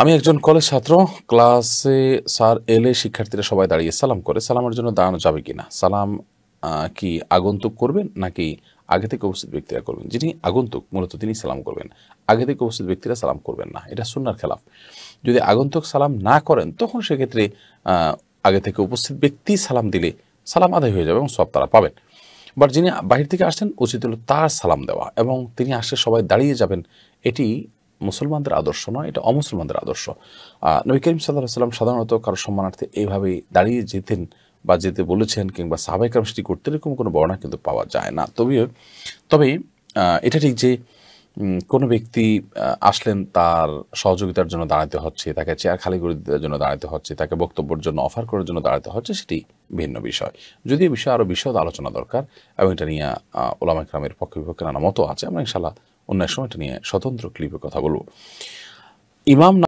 আমি একজন কলেজ ছাত্র ক্লাসে স্যার এলে শিক্ষার্থীরা সবাই দাঁড়িয়ে সালাম করে সালামের জন্য দাঁড়ানো যাবে কি না সালাম কি আগন্তুক করবেন নাকি আগে থেকে উপস্থিত ব্যক্তিরা করবেন যিনি আগন্তুক মূলত তিনি সালাম করবেন আগে থেকে উপস্থিত ব্যক্তিরা সালাম করবেন না এটা সুনার খেলাফ যদি আগন্তুক সালাম না করেন তখন সেক্ষেত্রে আগে থেকে উপস্থিত ব্যক্তি সালাম দিলে সালাম আদায় হয়ে যাবে এবং সব তারা পাবেন বাট যিনি বাহির থেকে আসছেন উচিত হলো তার সালাম দেওয়া এবং তিনি আসলে সবাই দাঁড়িয়ে যাবেন এটি মুসলমানদের আদর্শ নয় এটা অমুসলমানদের আদর্শ নবী করিম সাল্লাহ সাল্লাম সাধারণত কারো সম্মানার্থে এইভাবেই দাঁড়িয়ে যেতেন বা যেতে বলেছেন কিংবা কারণ সেটি করতে এরকম কোনো বর্ণনা কিন্তু পাওয়া যায় না তবে তবে এটা ঠিক যে কোনো ব্যক্তি আসলেন তার সহযোগিতার জন্য দাঁড়াতে হচ্ছে তাকে চেয়ার খালি করে দেওয়ার জন্য দাঁড়াতে হচ্ছে তাকে বক্তব্যের জন্য অফার করার জন্য দাঁড়াতে হচ্ছে সেটি ভিন্ন বিষয় যদি এ বিষয়ে আরও বিশদ আলোচনা দরকার এবং এটা নিয়ে ওলামা ইকরামের পক্ষে বিপক্ষে নানা মতো আছে আমরা ইনশাল্লাহ অন্য সময়টা নিয়ে স্বতন্ত্র ক্লিপে কথা বলবো ইমাম